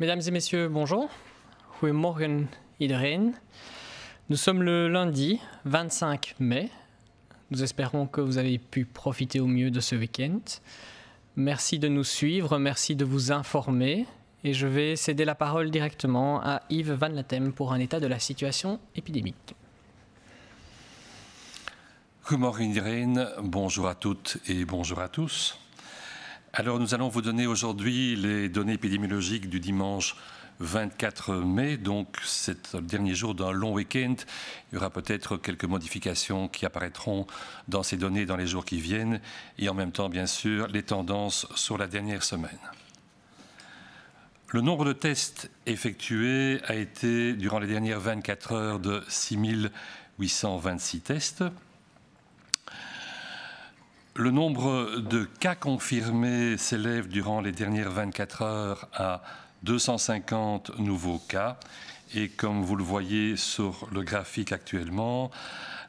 Mesdames et messieurs, bonjour. Nous sommes le lundi 25 mai. Nous espérons que vous avez pu profiter au mieux de ce week-end. Merci de nous suivre, merci de vous informer. Et je vais céder la parole directement à Yves Van Latem pour un état de la situation épidémique. bonjour à toutes et bonjour à tous. Alors nous allons vous donner aujourd'hui les données épidémiologiques du dimanche 24 mai, donc c'est le dernier jour d'un long week-end. Il y aura peut-être quelques modifications qui apparaîtront dans ces données dans les jours qui viennent et en même temps, bien sûr, les tendances sur la dernière semaine. Le nombre de tests effectués a été, durant les dernières 24 heures, de 6826 tests. Le nombre de cas confirmés s'élève durant les dernières 24 heures à 250 nouveaux cas. Et comme vous le voyez sur le graphique actuellement,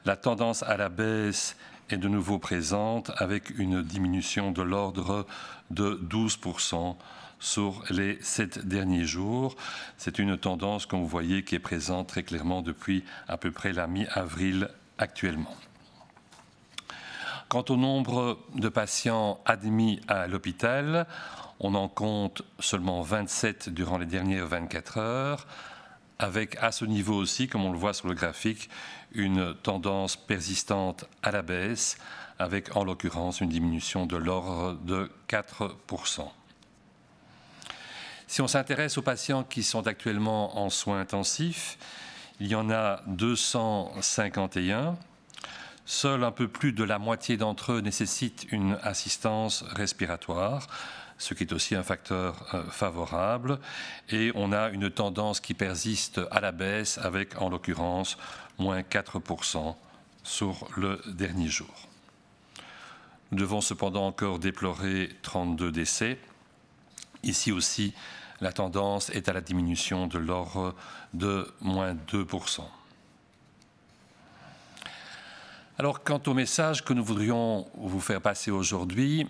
la tendance à la baisse est de nouveau présente avec une diminution de l'ordre de 12% sur les sept derniers jours. C'est une tendance, comme vous voyez, qui est présente très clairement depuis à peu près la mi-avril actuellement. Quant au nombre de patients admis à l'hôpital, on en compte seulement 27 durant les dernières 24 heures, avec à ce niveau aussi, comme on le voit sur le graphique, une tendance persistante à la baisse, avec en l'occurrence une diminution de l'ordre de 4%. Si on s'intéresse aux patients qui sont actuellement en soins intensifs, il y en a 251 Seul un peu plus de la moitié d'entre eux nécessitent une assistance respiratoire ce qui est aussi un facteur euh, favorable. Et on a une tendance qui persiste à la baisse avec, en l'occurrence, moins 4% sur le dernier jour. Nous devons cependant encore déplorer 32 décès. Ici aussi, la tendance est à la diminution de l'ordre de moins 2%. Alors, quant au message que nous voudrions vous faire passer aujourd'hui,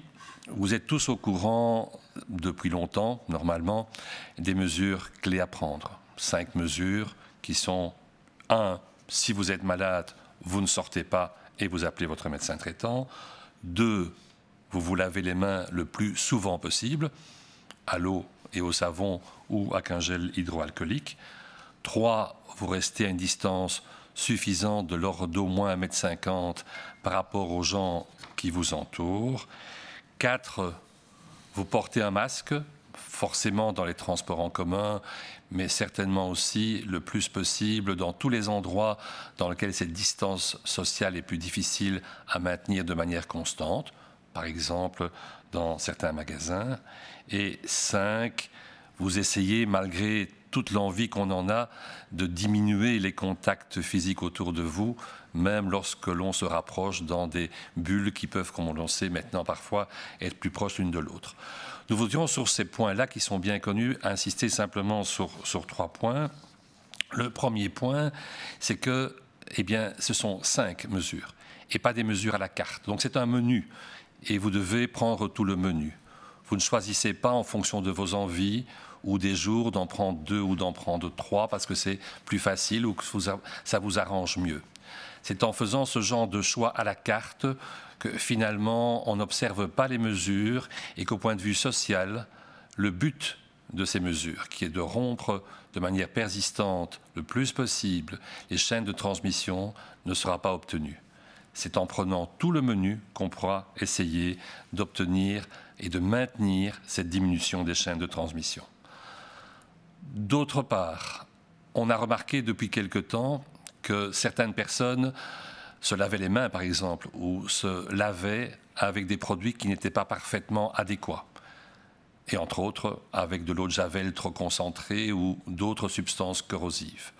vous êtes tous au courant depuis longtemps, normalement, des mesures clés à prendre. Cinq mesures qui sont 1. Si vous êtes malade, vous ne sortez pas et vous appelez votre médecin traitant. 2. Vous vous lavez les mains le plus souvent possible, à l'eau et au savon ou avec un gel hydroalcoolique. 3. Vous restez à une distance suffisant de l'ordre d'au moins 1,50 m par rapport aux gens qui vous entourent. 4. Vous portez un masque, forcément dans les transports en commun, mais certainement aussi le plus possible dans tous les endroits dans lesquels cette distance sociale est plus difficile à maintenir de manière constante, par exemple dans certains magasins. Et 5. Vous essayez, malgré toute l'envie qu'on en a de diminuer les contacts physiques autour de vous, même lorsque l'on se rapproche dans des bulles qui peuvent, comme on le sait maintenant parfois, être plus proches l'une de l'autre. Nous voudrions sur ces points-là, qui sont bien connus, insister simplement sur, trois points. Le premier point, c'est que eh bien, ce sont cinq mesures et pas des mesures à la carte. Donc c'est un menu et vous devez prendre tout le menu. Vous ne choisissez pas en fonction de vos envies, ou des jours d'en prendre deux ou d'en prendre trois parce que c'est plus facile ou que ça vous arrange mieux. C'est en faisant ce genre de choix à la carte que finalement on n'observe pas les mesures et qu'au point de vue social, le but de ces mesures, qui est de rompre de manière persistante le plus possible les chaînes de transmission, ne sera pas obtenu. C'est en prenant tout le menu qu'on pourra essayer d'obtenir et de maintenir cette diminution des chaînes de transmission. D'autre part, on a remarqué depuis quelque temps que certaines personnes se lavaient les mains, par exemple, ou se lavaient avec des produits qui n'étaient pas parfaitement adéquats. Et entre autres, avec de l'eau de javel trop concentrée ou d'autres substances corrosives.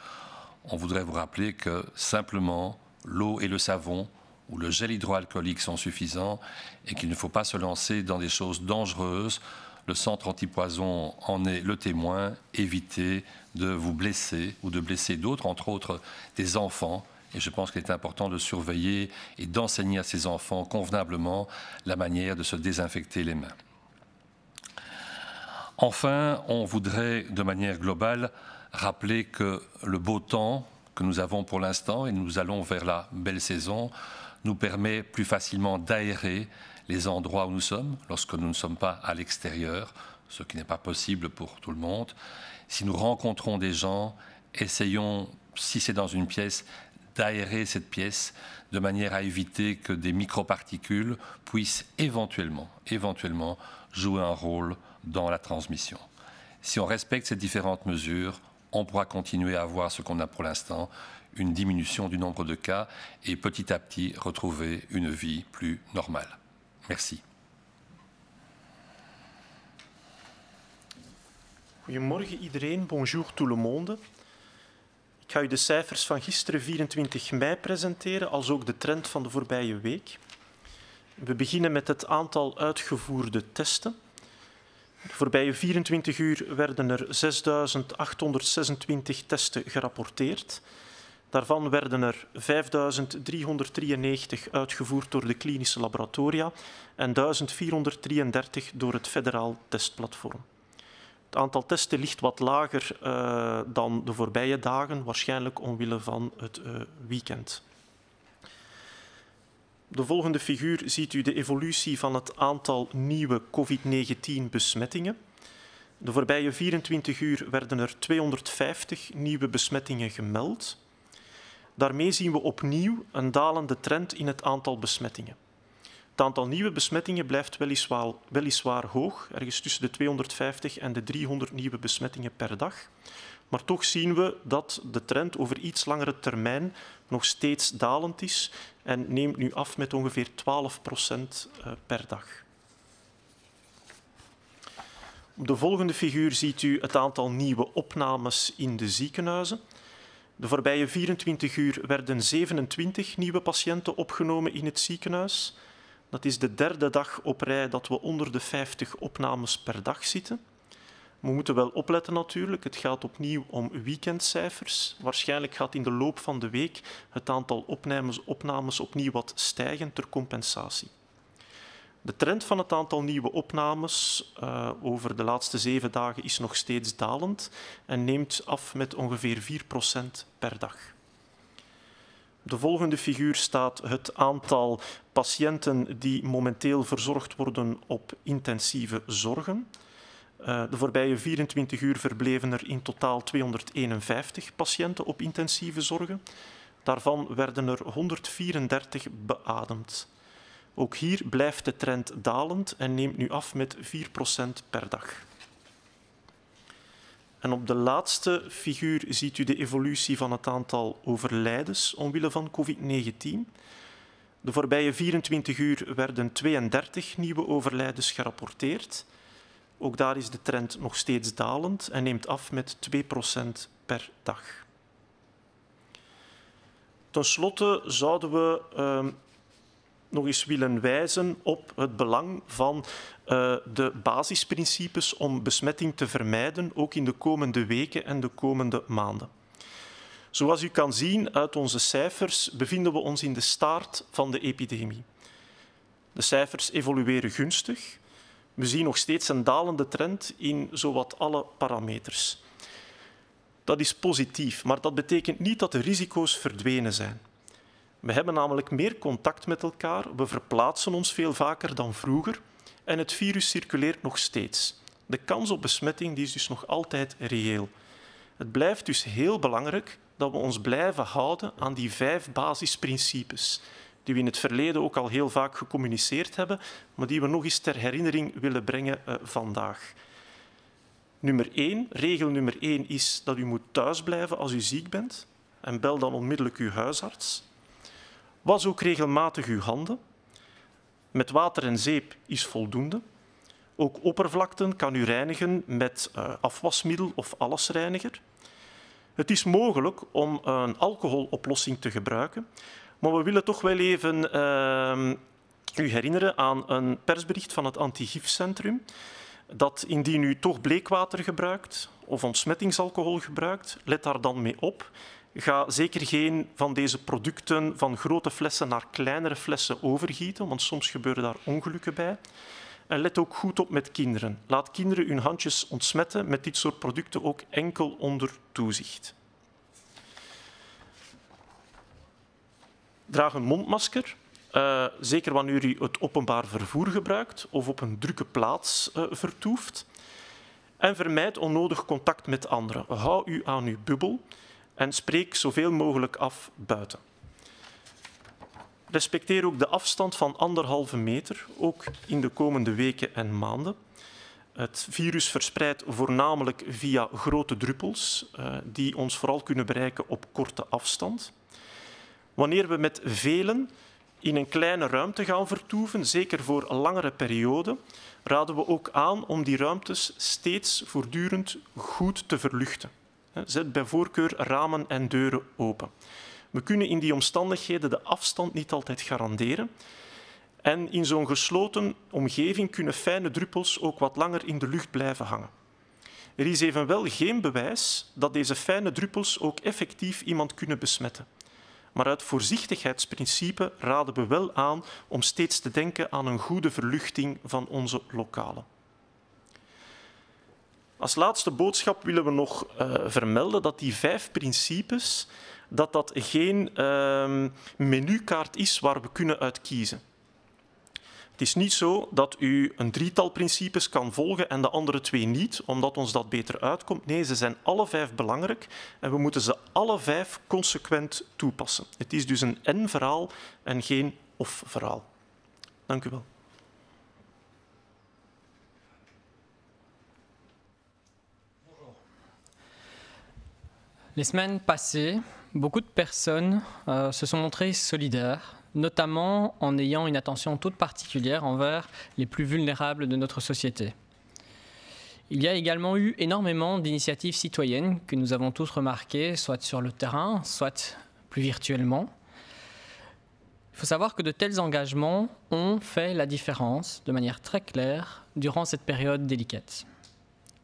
On voudrait vous rappeler que simplement l'eau et le savon ou le gel hydroalcoolique sont suffisants et qu'il ne faut pas se lancer dans des choses dangereuses le centre antipoison en est le témoin. Évitez de vous blesser ou de blesser d'autres, entre autres des enfants. Et je pense qu'il est important de surveiller et d'enseigner à ces enfants convenablement la manière de se désinfecter les mains. Enfin, on voudrait de manière globale rappeler que le beau temps que nous avons pour l'instant, et nous allons vers la belle saison, nous permet plus facilement d'aérer les endroits où nous sommes, lorsque nous ne sommes pas à l'extérieur, ce qui n'est pas possible pour tout le monde. Si nous rencontrons des gens, essayons, si c'est dans une pièce, d'aérer cette pièce de manière à éviter que des microparticules puissent éventuellement, éventuellement jouer un rôle dans la transmission. Si on respecte ces différentes mesures, on pourra continuer à avoir ce qu'on a pour l'instant, une diminution du nombre de cas et petit à petit retrouver une vie plus normale. Merci. Goedemorgen iedereen, bonjour tout le monde. Ik ga u de cijfers van gisteren 24 mei presenteren, als ook de trend van de voorbije week. We beginnen met het aantal uitgevoerde testen. De voorbije 24 uur werden er 6.826 testen gerapporteerd. Daarvan werden er 5.393 uitgevoerd door de klinische laboratoria en 1.433 door het federaal testplatform. Het aantal testen ligt wat lager eh, dan de voorbije dagen, waarschijnlijk omwille van het eh, weekend. De volgende figuur ziet u de evolutie van het aantal nieuwe COVID-19-besmettingen. De voorbije 24 uur werden er 250 nieuwe besmettingen gemeld. Daarmee zien we opnieuw een dalende trend in het aantal besmettingen. Het aantal nieuwe besmettingen blijft weliswaar, weliswaar hoog, ergens tussen de 250 en de 300 nieuwe besmettingen per dag. Maar toch zien we dat de trend over iets langere termijn nog steeds dalend is en neemt nu af met ongeveer 12 procent eh, per dag. Op de volgende figuur ziet u het aantal nieuwe opnames in de ziekenhuizen. De voorbije 24 uur werden 27 nieuwe patiënten opgenomen in het ziekenhuis. Dat is de derde dag op rij dat we onder de 50 opnames per dag zitten. We moeten wel opletten natuurlijk. Het gaat opnieuw om weekendcijfers. Waarschijnlijk gaat in de loop van de week het aantal opnames, opnieuw wat stijgen ter compensatie. De trend van het aantal nieuwe opnames eh, over de laatste zeven dagen is nog steeds dalend en neemt af met ongeveer 4% per dag. De volgende figuur staat het aantal patiënten die momenteel verzorgd worden op intensieve zorgen. Eh, de voorbije 24 uur verbleven er in totaal 251 patiënten op intensieve zorgen. Daarvan werden er 134 beademd. Ook hier blijft de trend dalend en neemt nu af met 4% per dag. En op de laatste figuur ziet u de evolutie van het aantal overlijdens omwille van COVID-19. De voorbije 24 uur werden 32 nieuwe overlijdens gerapporteerd. Ook daar is de trend nog steeds dalend en neemt af met 2% per dag. Ten slotte zouden we ehm, nog eens willen wijzen op het belang van eh, de basisprincipes om besmetting te vermijden, ook in de komende weken en de komende maanden. Zoals u kan zien uit onze cijfers bevinden we ons in de staart van de epidemie. De cijfers evolueren gunstig. We zien nog steeds een dalende trend in zowat alle parameters. Dat is positief, maar dat betekent niet dat de risico's verdwenen zijn. We hebben namelijk meer contact met elkaar, we verplaatsen ons veel vaker dan vroeger en het virus circuleert nog steeds. De kans op besmetting die is dus nog altijd reëel. Het blijft dus heel belangrijk dat we ons blijven houden aan die vijf basisprincipes, die we in het verleden ook al heel vaak gecommuniceerd hebben, maar die we nog eens ter herinnering willen brengen eh, vandaag. Nummer 1, regel nummer één is dat u moet thuisblijven als u ziek bent en bel dan onmiddellijk uw huisarts. Was ook regelmatig uw handen. Met water en zeep is voldoende. Ook oppervlakten kan u reinigen met eh, afwasmiddel of allesreiniger. Het is mogelijk om eh, een alcoholoplossing te gebruiken, maar we willen toch wel even ehm, u herinneren aan een persbericht van het Antigifcentrum dat indien u toch bleekwater gebruikt of ontsmettingsalcohol gebruikt, let daar dan mee op Ga zeker geen van deze producten van grote flessen naar kleinere flessen overgieten, want soms gebeuren daar ongelukken bij. En let ook goed op met kinderen. Laat kinderen hun handjes ontsmetten met dit soort producten ook enkel onder toezicht. Draag een mondmasker, eh, zeker wanneer u het openbaar vervoer gebruikt of op een drukke plaats eh, vertoeft. En vermijd onnodig contact met anderen. Hou u aan uw bubbel en spreek zoveel mogelijk af buiten. Respecteer ook de afstand van anderhalve meter, ook in de komende weken en maanden. Het virus verspreidt voornamelijk via grote druppels, eh, die ons vooral kunnen bereiken op korte afstand. Wanneer we met velen in een kleine ruimte gaan vertoeven, zeker voor een langere perioden, raden we ook aan om die ruimtes steeds voortdurend goed te verluchten. Zet bij voorkeur ramen en deuren open. We kunnen in die omstandigheden de afstand niet altijd garanderen. En in zo'n gesloten omgeving kunnen fijne druppels ook wat langer in de lucht blijven hangen. Er is evenwel geen bewijs dat deze fijne druppels ook effectief iemand kunnen besmetten. Maar uit voorzichtigheidsprincipe raden we wel aan om steeds te denken aan een goede verluchting van onze lokalen. Als laatste boodschap willen we nog eh, vermelden dat die vijf principes dat dat geen ehm, menukaart is waar we kunnen uit kiezen. Het is niet zo dat u een drietal principes kan volgen en de andere twee niet, omdat ons dat beter uitkomt. Nee, ze zijn alle vijf belangrijk en we moeten ze alle vijf consequent toepassen. Het is dus een en-verhaal en geen of-verhaal. Dank u wel. Les semaines passées, beaucoup de personnes euh, se sont montrées solidaires, notamment en ayant une attention toute particulière envers les plus vulnérables de notre société. Il y a également eu énormément d'initiatives citoyennes que nous avons tous remarquées, soit sur le terrain, soit plus virtuellement. Il faut savoir que de tels engagements ont fait la différence de manière très claire durant cette période délicate.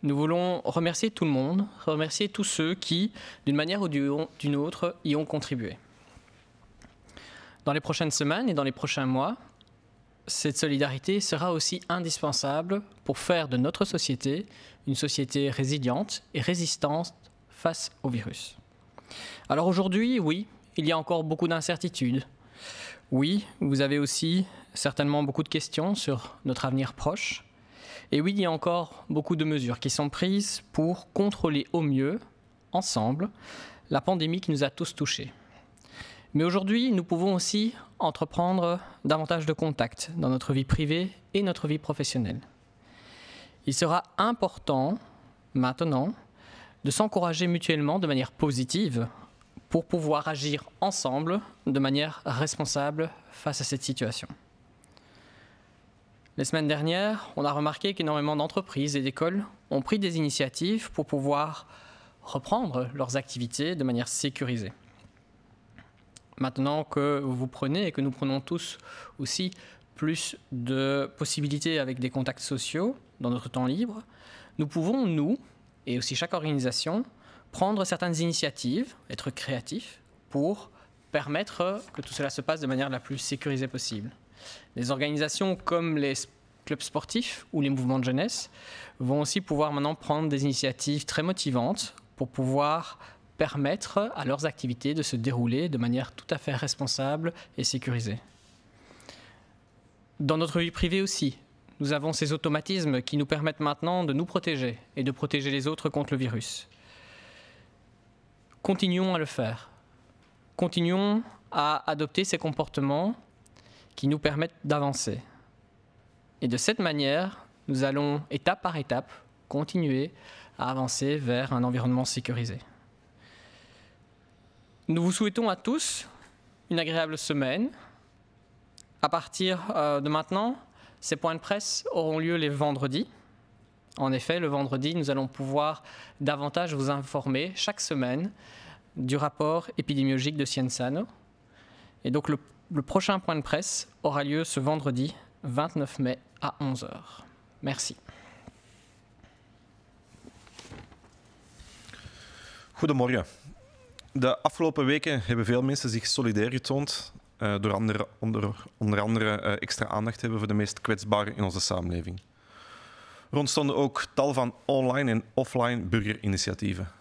Nous voulons remercier tout le monde, remercier tous ceux qui, d'une manière ou d'une autre, y ont contribué. Dans les prochaines semaines et dans les prochains mois, cette solidarité sera aussi indispensable pour faire de notre société une société résiliente et résistante face au virus. Alors aujourd'hui, oui, il y a encore beaucoup d'incertitudes. Oui, vous avez aussi certainement beaucoup de questions sur notre avenir proche. Et oui, il y a encore beaucoup de mesures qui sont prises pour contrôler au mieux, ensemble, la pandémie qui nous a tous touchés. Mais aujourd'hui, nous pouvons aussi entreprendre davantage de contacts dans notre vie privée et notre vie professionnelle. Il sera important, maintenant, de s'encourager mutuellement de manière positive pour pouvoir agir ensemble de manière responsable face à cette situation. Les semaines dernières, on a remarqué qu'énormément d'entreprises et d'écoles ont pris des initiatives pour pouvoir reprendre leurs activités de manière sécurisée. Maintenant que vous prenez et que nous prenons tous aussi plus de possibilités avec des contacts sociaux dans notre temps libre, nous pouvons, nous, et aussi chaque organisation, prendre certaines initiatives, être créatifs, pour permettre que tout cela se passe de manière la plus sécurisée possible. Les organisations comme les clubs sportifs ou les mouvements de jeunesse vont aussi pouvoir maintenant prendre des initiatives très motivantes pour pouvoir permettre à leurs activités de se dérouler de manière tout à fait responsable et sécurisée. Dans notre vie privée aussi, nous avons ces automatismes qui nous permettent maintenant de nous protéger et de protéger les autres contre le virus. Continuons à le faire. Continuons à adopter ces comportements qui nous permettent d'avancer. Et de cette manière, nous allons, étape par étape, continuer à avancer vers un environnement sécurisé. Nous vous souhaitons à tous une agréable semaine. À partir euh, de maintenant, ces points de presse auront lieu les vendredis. En effet, le vendredi, nous allons pouvoir davantage vous informer chaque semaine du rapport épidémiologique de cienzano Et donc le De prochain point de presse aura lieu ce vendredi 29 mai à 11h. Merci. Goedemorgen. De afgelopen weken hebben veel mensen zich solidair getoond uh, door onder, onder andere eh, extra aandacht te hebben voor de meest kwetsbaren in onze samenleving. Er ook tal van online en offline burgerinitiatieven.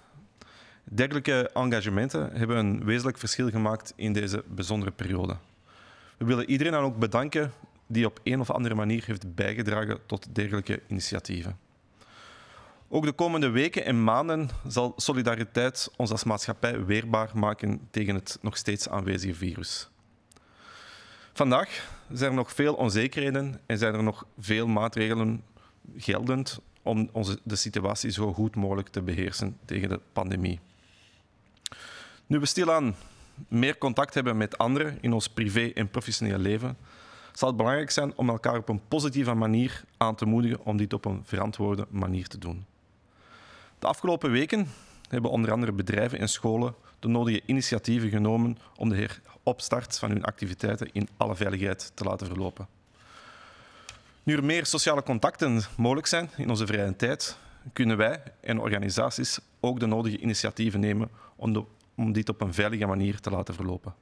Dergelijke engagementen hebben een wezenlijk verschil gemaakt in deze bijzondere periode. We willen iedereen dan ook bedanken die op een of andere manier heeft bijgedragen tot dergelijke initiatieven. Ook de komende weken en maanden zal solidariteit ons als maatschappij weerbaar maken tegen het nog steeds aanwezige virus. Vandaag zijn er nog veel onzekerheden en zijn er nog veel maatregelen geldend om onze, de situatie zo goed mogelijk te beheersen tegen de pandemie. Nu we stilaan meer contact hebben met anderen in ons privé en professioneel leven, zal het belangrijk zijn om elkaar op een positieve manier aan te moedigen om dit op een verantwoorde manier te doen. De afgelopen weken hebben onder andere bedrijven en scholen de nodige initiatieven genomen om de heropstart van hun activiteiten in alle veiligheid te laten verlopen. Nu er meer sociale contacten mogelijk zijn in onze vrije tijd, kunnen wij en organisaties ook de nodige initiatieven nemen om de om dit op een veilige manier te laten verlopen.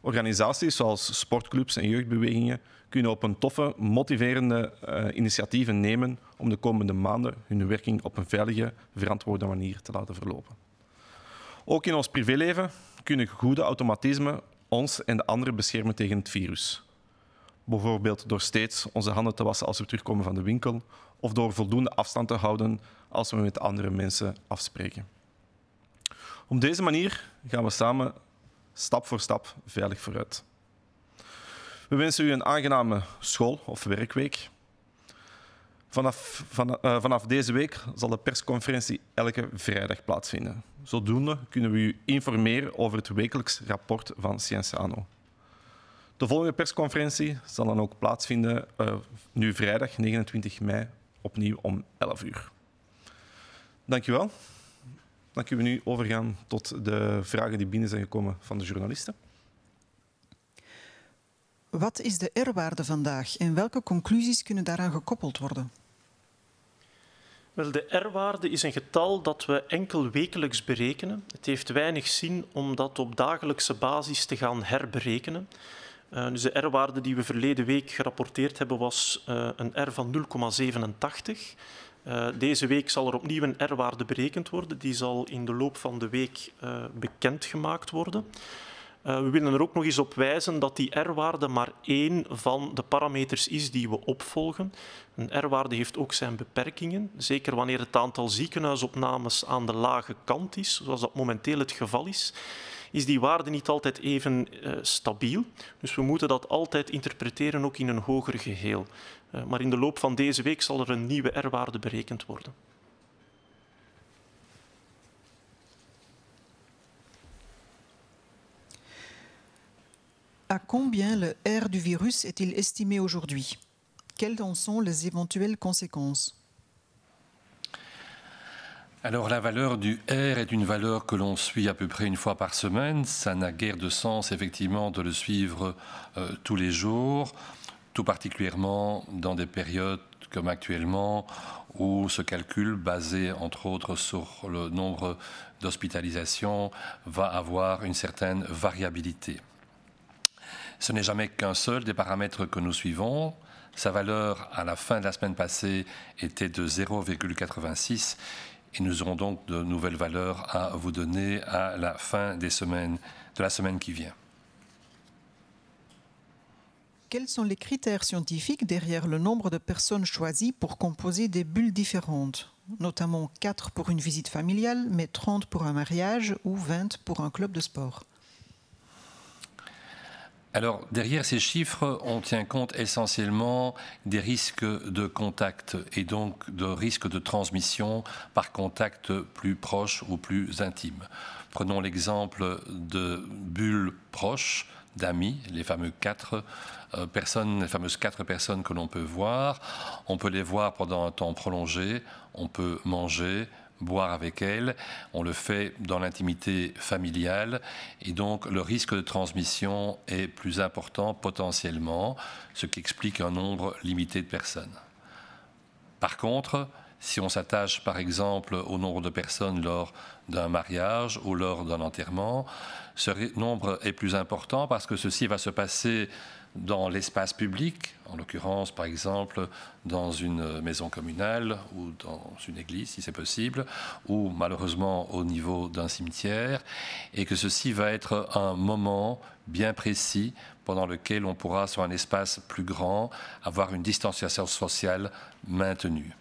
Organisaties zoals sportclubs en jeugdbewegingen kunnen op een toffe, motiverende eh, initiatieven nemen om de komende maanden hun werking op een veilige, verantwoorde manier te laten verlopen. Ook in ons privéleven kunnen goede automatismen ons en de anderen beschermen tegen het virus. Bijvoorbeeld door steeds onze handen te wassen als we terugkomen van de winkel of door voldoende afstand te houden als we met andere mensen afspreken. Op deze manier gaan we samen stap voor stap veilig vooruit. We wensen u een aangename school- of werkweek. Vanaf, eh, vanaf deze week zal de persconferentie elke vrijdag plaatsvinden. Zodoende kunnen we u informeren over het wekelijks rapport van Scienceano. De volgende persconferentie zal dan ook plaatsvinden eh, nu vrijdag 29 mei opnieuw om 11 uur. Dankjewel. Dan kunnen we nu overgaan tot de vragen die binnen zijn gekomen van de journalisten. Wat is de R-waarde vandaag en welke conclusies kunnen daaraan gekoppeld worden? Wel, de R-waarde is een getal dat we enkel wekelijks berekenen. Het heeft weinig zin om dat op dagelijkse basis te gaan herberekenen. Eh, dus de R-waarde die we verleden week gerapporteerd hebben was eh, een R van 0,87. Eh, deze week zal er opnieuw een R-waarde berekend worden. Die zal in de loop van de week uh, bekendgemaakt worden. Eh, we willen er ook nog eens op wijzen dat die R-waarde maar één van de parameters is die we opvolgen. Een R-waarde heeft ook zijn beperkingen, zeker wanneer het aantal ziekenhuisopnames aan de lage kant is, zoals dat momenteel het geval is is die waarde niet altijd even eh, stabiel. Dus we moeten dat altijd interpreteren ook in een hoger geheel. Eh, maar in de loop van deze week zal er een nieuwe R-waarde berekend worden. À combien le R du virus est-il estimé aujourd'hui Quelles en sont les éventuelles conséquences Alors la valeur du R est une valeur que l'on suit à peu près une fois par semaine. Ça n'a guère de sens effectivement de le suivre euh, tous les jours, tout particulièrement dans des périodes comme actuellement où ce calcul basé entre autres sur le nombre d'hospitalisations va avoir une certaine variabilité. Ce n'est jamais qu'un seul des paramètres que nous suivons. Sa valeur à la fin de la semaine passée était de 0,86 et nous aurons donc de nouvelles valeurs à vous donner à la fin des semaines, de la semaine qui vient. Quels sont les critères scientifiques derrière le nombre de personnes choisies pour composer des bulles différentes notamment 4 pour une visite familiale, mais 30 pour un mariage ou 20 pour un club de sport. Alors, derrière ces chiffres, on tient compte essentiellement des risques de contact et donc de risques de transmission par contact plus proche ou plus intime. Prenons l'exemple de bulles proches d'amis, les fameux euh, personnes, les fameuses quatre personnes que l'on peut voir. On peut les voir pendant un temps prolongé, on peut manger, boire avec elle. On le fait dans l'intimité familiale et donc le risque de transmission est plus important potentiellement, ce qui explique un nombre limité de personnes. Par contre, si on s'attache par exemple au nombre de personnes lors d'un mariage ou lors d'un enterrement, ce nombre est plus important parce que ceci va se passer dans l'espace public, en l'occurrence par exemple dans une maison communale ou dans une église si c'est possible, ou malheureusement au niveau d'un cimetière, et que ceci va être un moment bien précis pendant lequel on pourra sur un espace plus grand avoir une distanciation sociale maintenue.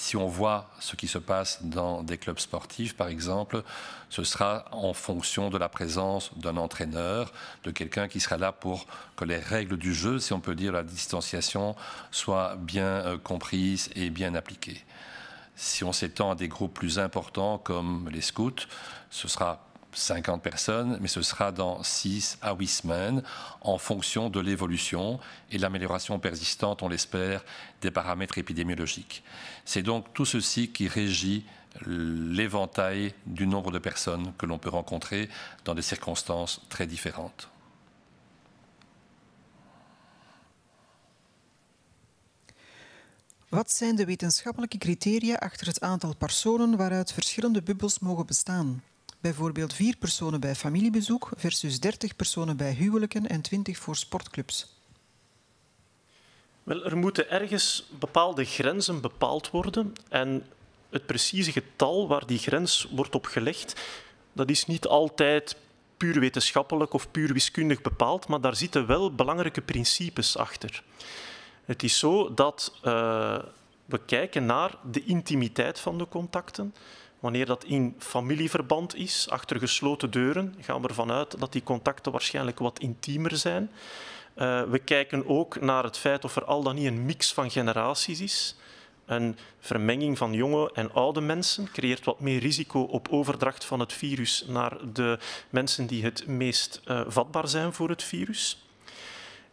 Si on voit ce qui se passe dans des clubs sportifs, par exemple, ce sera en fonction de la présence d'un entraîneur, de quelqu'un qui sera là pour que les règles du jeu, si on peut dire la distanciation, soient bien euh, comprises et bien appliquées. Si on s'étend à des groupes plus importants comme les scouts, ce sera 50 personnes, mais ce sera dans 6 à 8 semaines en fonction de l'évolution et de l'amélioration persistante, on l'espère, des paramètres épidémiologiques. C'est donc tout ceci qui régit l'éventail du nombre de personnes que l'on peut rencontrer dans des circonstances très différentes. Wat zijn de wetenschappelijke criteria achter het aantal personen waaruit verschillende bubbels mogen bestaan? bijvoorbeeld vier personen bij familiebezoek versus 30 personen bij huwelijken en 20 voor sportclubs? Wel, er moeten ergens bepaalde grenzen bepaald worden en het precieze getal waar die grens wordt op gelegd, dat is niet altijd puur wetenschappelijk of puur wiskundig bepaald, maar daar zitten wel belangrijke principes achter. Het is zo dat eh, we kijken naar de intimiteit van de contacten, Wanneer dat in familieverband is, achter gesloten deuren, gaan we ervan uit dat die contacten waarschijnlijk wat intiemer zijn. Eh, we kijken ook naar het feit of er al dan niet een mix van generaties is. Een vermenging van jonge en oude mensen creëert wat meer risico op overdracht van het virus naar de mensen die het meest eh, vatbaar zijn voor het virus.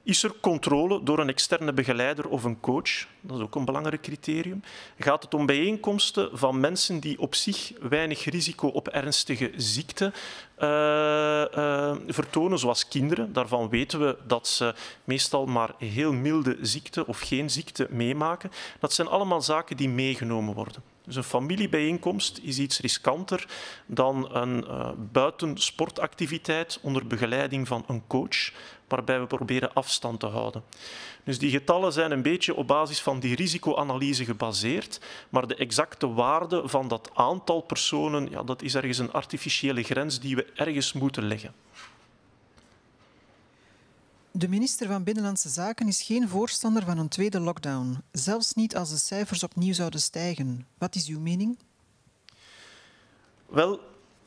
Is er controle door een externe begeleider of een coach? Dat is ook een belangrijk criterium. Gaat het om bijeenkomsten van mensen die op zich weinig risico op ernstige ziekte eh, eh, vertonen, zoals kinderen? Daarvan weten we dat ze meestal maar heel milde ziekte of geen ziekte meemaken. Dat zijn allemaal zaken die meegenomen worden. Dus een familiebijeenkomst is iets riskanter dan een uh, buitensportactiviteit onder begeleiding van een coach, waarbij we proberen afstand te houden. Dus die getallen zijn een beetje op basis van die risicoanalyse gebaseerd, maar de exacte waarde van dat aantal personen, ja, dat is ergens een artificiële grens die we ergens moeten leggen. De minister van Binnenlandse Zaken is geen voorstander van een tweede lockdown, zelfs niet als de cijfers opnieuw zouden stijgen. Wat is uw mening? Wel,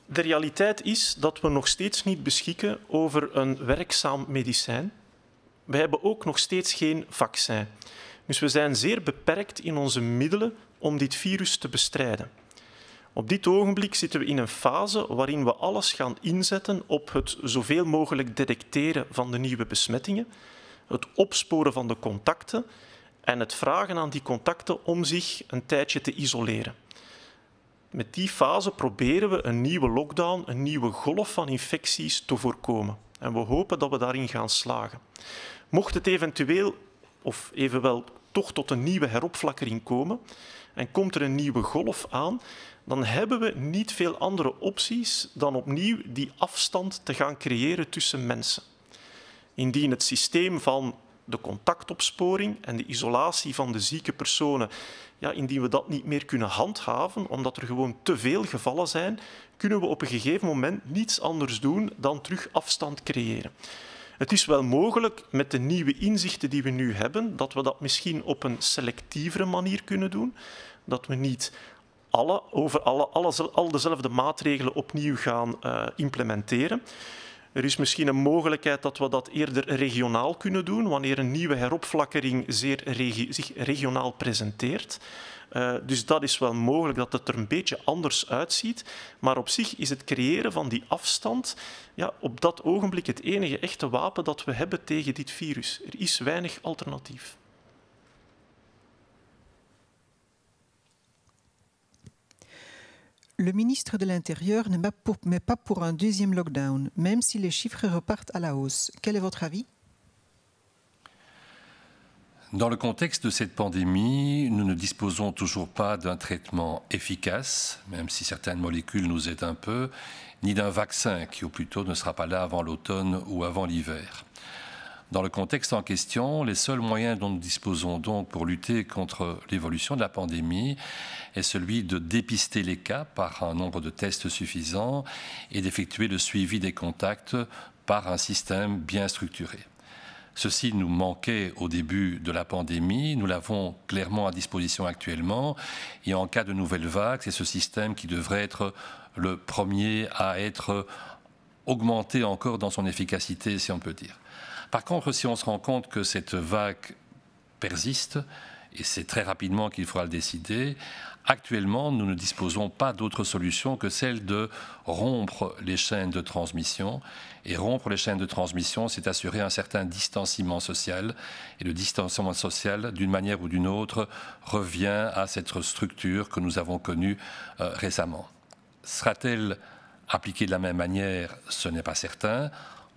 de realiteit is dat we nog steeds niet beschikken over een werkzaam medicijn. We hebben ook nog steeds geen vaccin. Dus we zijn zeer beperkt in onze middelen om dit virus te bestrijden. Op dit ogenblik zitten we in een fase waarin we alles gaan inzetten op het zoveel mogelijk detecteren van de nieuwe besmettingen, het opsporen van de contacten en het vragen aan die contacten om zich een tijdje te isoleren. Met die fase proberen we een nieuwe lockdown, een nieuwe golf van infecties te voorkomen. En we hopen dat we daarin gaan slagen. Mocht het eventueel, of evenwel toch tot een nieuwe heropflakkering komen en komt er een nieuwe golf aan, dan hebben we niet veel andere opties dan opnieuw die afstand te gaan creëren tussen mensen. Indien het systeem van de contactopsporing en de isolatie van de zieke personen, ja, indien we dat niet meer kunnen handhaven, omdat er gewoon te veel gevallen zijn, kunnen we op een gegeven moment niets anders doen dan terug afstand creëren. Het is wel mogelijk met de nieuwe inzichten die we nu hebben, dat we dat misschien op een selectievere manier kunnen doen. Dat we niet alle, over alle, al dezelfde maatregelen opnieuw gaan eh, implementeren. Er is misschien een mogelijkheid dat we dat eerder regionaal kunnen doen, wanneer een nieuwe heropflakkering zeer zich regionaal presenteert. Eh, dus dat is wel mogelijk dat het er een beetje anders uitziet. Maar op zich is het creëren van die afstand ja, op dat ogenblik het enige echte wapen dat we hebben tegen dit virus. Er is weinig alternatief. Le ministre de l'Intérieur ne met pas pour un deuxième lockdown, même si les chiffres repartent à la hausse. Quel est votre avis dans le contexte de cette pandémie, nous ne disposons toujours pas d'un traitement efficace, même si certaines molécules nous aident un peu, ni d'un vaccin qui au plus tôt ne sera pas là avant l'automne ou avant l'hiver. Dans le contexte en question, les seuls moyens dont nous disposons donc pour lutter contre l'évolution de la pandémie est celui de dépister les cas par un nombre de tests suffisant et d'effectuer le suivi des contacts par un système bien structuré. Ceci nous manquait au début de la pandémie, nous l'avons clairement à disposition actuellement, et en cas de nouvelle vague, c'est ce système qui devrait être le premier à être augmenté encore dans son efficacité, si on peut dire. Par contre, si on se rend compte que cette vague persiste, et c'est très rapidement qu'il faudra le décider, actuellement, nous ne disposons pas d'autre solution que celle de rompre les chaînes de transmission. Et rompre les chaînes de transmission, c'est assurer un certain distanciement social. Et le distanciement social, d'une manière ou d'une autre, revient à cette structure que nous avons connue euh, récemment. Sera-t-elle appliquée de la même manière Ce n'est pas certain.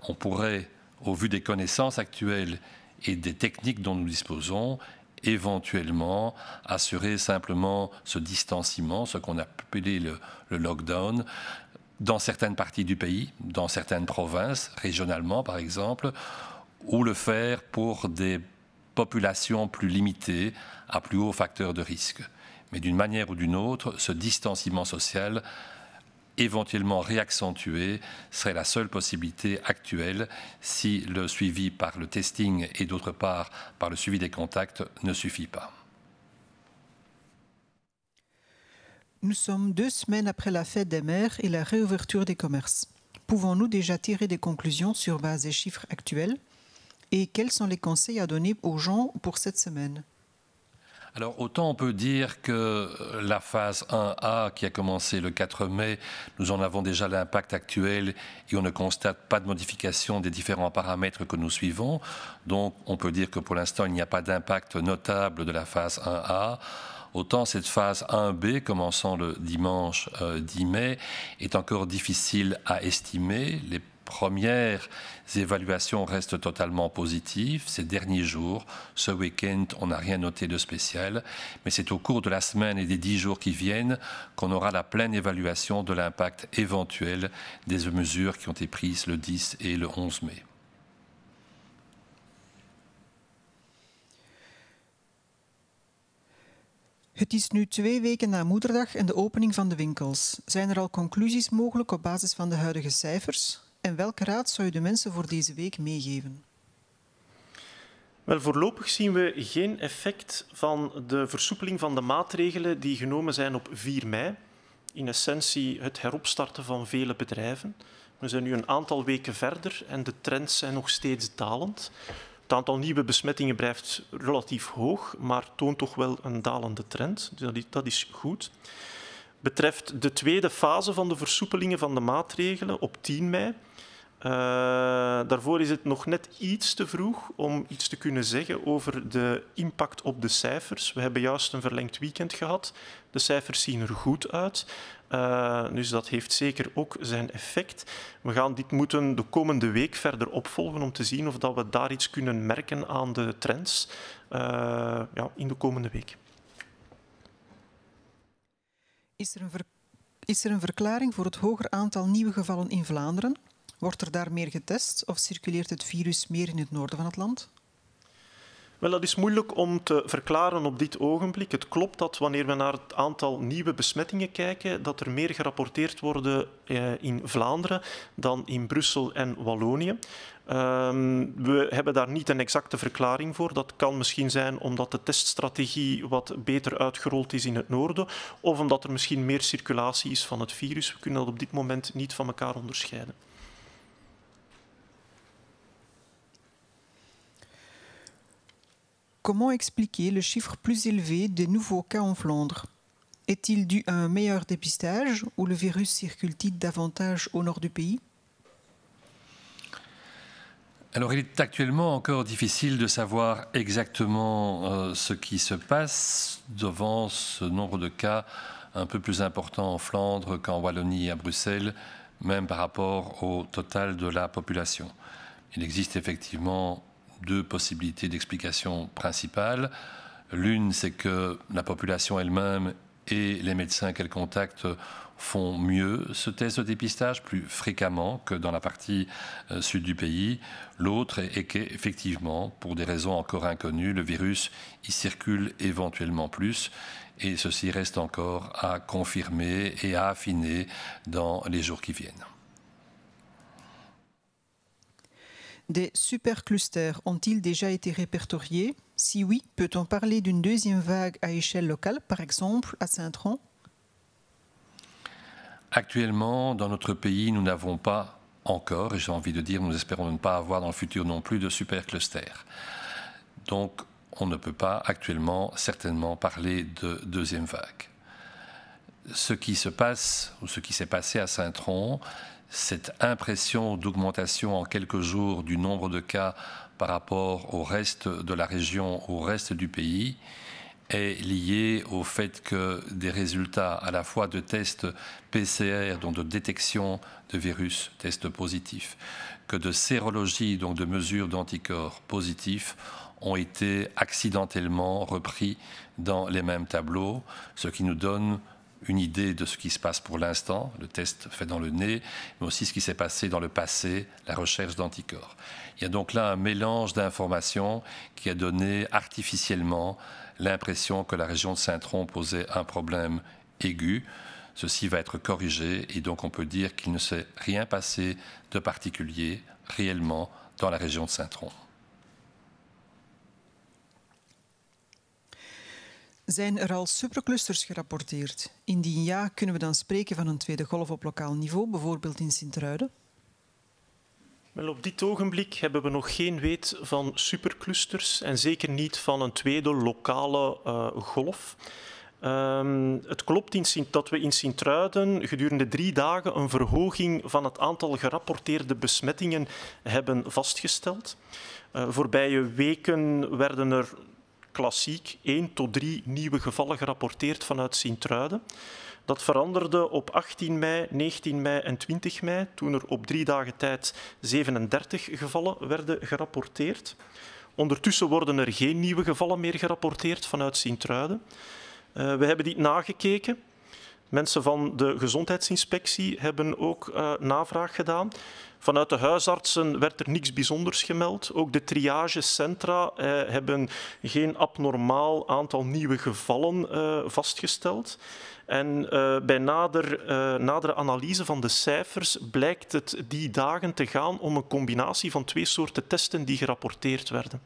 On pourrait au vu des connaissances actuelles et des techniques dont nous disposons, éventuellement assurer simplement ce distanciement, ce qu'on a appelé le, le, lockdown, dans certaines parties du pays, dans certaines provinces, régionalement par exemple, ou le faire pour des populations plus limitées, à plus haut facteur de risque. Mais d'une manière ou d'une autre, ce distanciement social éventuellement réaccentuée serait la seule possibilité actuelle si le suivi par le testing et d'autre part par le suivi des contacts ne suffit pas. Nous sommes deux semaines après la fête des mères et la réouverture des commerces. Pouvons-nous déjà tirer des conclusions sur base des chiffres actuels Et quels sont les conseils à donner aux gens pour cette semaine alors autant on peut dire que la phase 1A qui a commencé le 4 mai, nous en avons déjà l'impact actuel et on ne constate pas de modification des différents paramètres que nous suivons. Donc on peut dire que pour l'instant il n'y a pas d'impact notable de la phase 1A. Autant cette phase 1B, commençant le dimanche 10 euh, mai, est encore difficile à estimer premières évaluations restent totalement positives. Ces derniers jours, ce week-end, on n'a rien noté de spécial, mais c'est au cours de la semaine et des dix jours qui viennent qu'on aura la pleine évaluation de l'impact éventuel des mesures qui ont été prises le 10 et le 11 mai. Het is nu twee weken na Moederdag en de opening van de winkels. Zijn er al conclusies mogelijk op basis van de huidige cijfers? En welke raad zou je de mensen voor deze week meegeven? Wel, voorlopig zien we geen effect van de versoepeling van de maatregelen die genomen zijn op 4 mei. In essentie het heropstarten van vele bedrijven. We zijn nu een aantal weken verder en de trends zijn nog steeds dalend. Het aantal nieuwe besmettingen blijft relatief hoog, maar toont toch wel een dalende trend. dat is goed. Betreft de tweede fase van de versoepelingen van de maatregelen op 10 mei, eh, daarvoor is het nog net iets te vroeg om iets te kunnen zeggen over de impact op de cijfers. We hebben juist een verlengd weekend gehad. De cijfers zien er goed uit. Eh, dus dat heeft zeker ook zijn effect. We gaan dit moeten de komende week verder opvolgen om te zien of dat we daar iets kunnen merken aan de trends eh, ja, in de komende week. Is er, een is er een verklaring voor het hoger aantal nieuwe gevallen in Vlaanderen? Wordt er daar meer getest of circuleert het virus meer in het noorden van het land? Wel, dat is moeilijk om te verklaren op dit ogenblik. Het klopt dat wanneer we naar het aantal nieuwe besmettingen kijken, dat er meer gerapporteerd worden eh, in Vlaanderen dan in Brussel en Wallonië. Ehm, we hebben daar niet een exacte verklaring voor. Dat kan misschien zijn omdat de teststrategie wat beter uitgerold is in het noorden, of omdat er misschien meer circulatie is van het virus. We kunnen dat op dit moment niet van elkaar onderscheiden. Comment expliquer le chiffre plus élevé des nouveaux cas en Flandre Est-il dû à un meilleur dépistage ou le virus circule-t-il davantage au nord du pays alors il est actuellement encore difficile de savoir exactement euh, ce qui se passe devant ce nombre de cas un peu plus important en Flandre qu'en Wallonie et à Bruxelles, même par rapport au total de la population. Il existe effectivement deux possibilités d'explication principales. L'une, c'est que la population elle-même et les médecins qu'elle contacte font mieux ce test de dépistage plus fréquemment que dans la partie euh, sud du pays. L'autre est qu'effectivement, pour des raisons encore inconnues, le virus y circule éventuellement plus et ceci reste encore à confirmer et à affiner dans les jours qui viennent. Des superclusters ont-ils déjà été répertoriés Si oui, peut-on parler d'une deuxième vague à échelle locale, par exemple à Saint-Tron Actuellement, dans notre pays, nous n'avons pas encore, et j'ai envie de dire, nous espérons ne pas avoir dans le futur non plus de superclusters. Donc, on ne peut pas actuellement certainement parler de deuxième vague. Ce qui se passe, ou ce qui s'est passé à Saint-Tron, cette impression d'augmentation en quelques jours du nombre de cas par rapport au reste de la région, au reste du pays, est liée au fait que des résultats à la fois de tests PCR, donc de détection de virus, tests positifs, que de sérologie, donc de mesures d'anticorps positifs, ont été accidentellement repris dans les mêmes tableaux, ce qui nous donne une idée de ce qui se passe pour l'instant, le test fait dans le nez, mais aussi ce qui s'est passé dans le passé, la recherche d'anticorps. Il y a donc là un mélange d'informations qui a donné artificiellement l'impression que la région de Saint-Tron posait un problème aigu. Ceci va être corrigé et donc on peut dire qu'il ne s'est rien passé de particulier réellement dans la région de Saint-Tron. Zijn er al superclusters gerapporteerd? Indien ja, kunnen we dan spreken van een tweede golf op lokaal niveau, bijvoorbeeld in sint ruiden Wel, op dit ogenblik hebben we nog geen weet van superclusters en zeker niet van een tweede lokale eh, golf. Ehm, het klopt in dat we in Sint-Truiden gedurende drie dagen een verhoging van het aantal gerapporteerde besmettingen hebben vastgesteld. Uh, voorbije weken werden er klassiek 1 tot 3 nieuwe gevallen gerapporteerd vanuit Sint-Truiden. Dat veranderde op 18 mei, 19 mei en 20 mei, toen er op drie dagen tijd 37 gevallen werden gerapporteerd. Ondertussen worden er geen nieuwe gevallen meer gerapporteerd vanuit Sint-Truiden. Eh, we hebben dit nagekeken. Mensen van de gezondheidsinspectie hebben ook eh, navraag gedaan. Vanuit de huisartsen werd er niks bijzonders gemeld. Ook de triagecentra eh, hebben geen abnormaal aantal nieuwe gevallen eh, vastgesteld. En eh, bij nader, eh, nadere analyse van de cijfers blijkt het die dagen te gaan om een combinatie van twee soorten testen die gerapporteerd werden.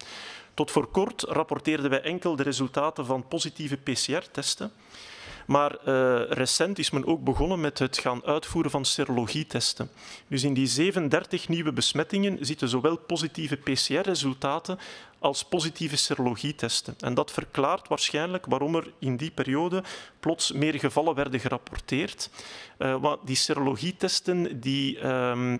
Tot voor kort rapporteerden wij enkel de resultaten van positieve PCR-testen. Maar eh, recent is men ook begonnen met het gaan uitvoeren van serologietesten. Dus in die 37 nieuwe besmettingen zitten zowel positieve PCR-resultaten als positieve serologietesten. En dat verklaart waarschijnlijk waarom er in die periode plots meer gevallen werden gerapporteerd. Eh, want die serologietesten die... Ehm,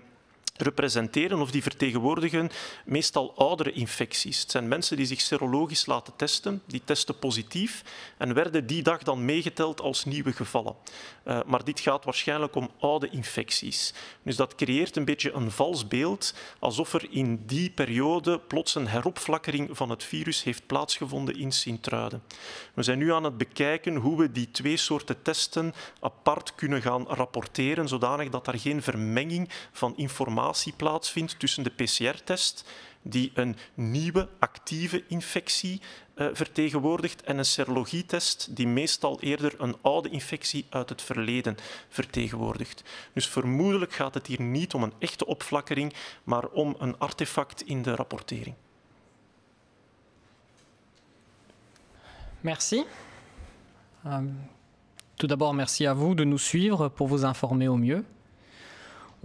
representeren of die vertegenwoordigen meestal oudere infecties. Het zijn mensen die zich serologisch laten testen, die testen positief en werden die dag dan meegeteld als nieuwe gevallen. Eh, maar dit gaat waarschijnlijk om oude infecties. Dus dat creëert een beetje een vals beeld, alsof er in die periode plots een heropflakkering van het virus heeft plaatsgevonden in Sint-Truiden. We zijn nu aan het bekijken hoe we die twee soorten testen apart kunnen gaan rapporteren, zodanig dat er geen vermenging van informatie plaatsvindt tussen de PCR-test, die een nieuwe actieve infectie uh, vertegenwoordigt, en een serologietest, die meestal eerder een oude infectie uit het verleden vertegenwoordigt. Dus vermoedelijk gaat het hier niet om een echte opflakkering, maar om een artefact in de rapportering. Merci. Um, tout d'abord, merci à vous de nous suivre pour vous informer au mieux.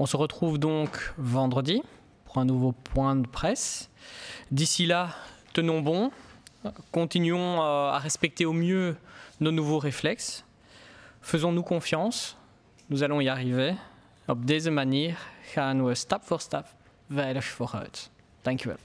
On se retrouve donc vendredi pour un nouveau point de presse. D'ici là, tenons bon, continuons euh, à respecter au mieux nos nouveaux réflexes, faisons-nous confiance, nous allons y arriver. Op deze manier gaan we stap voor stap vooruit. Dankjewel.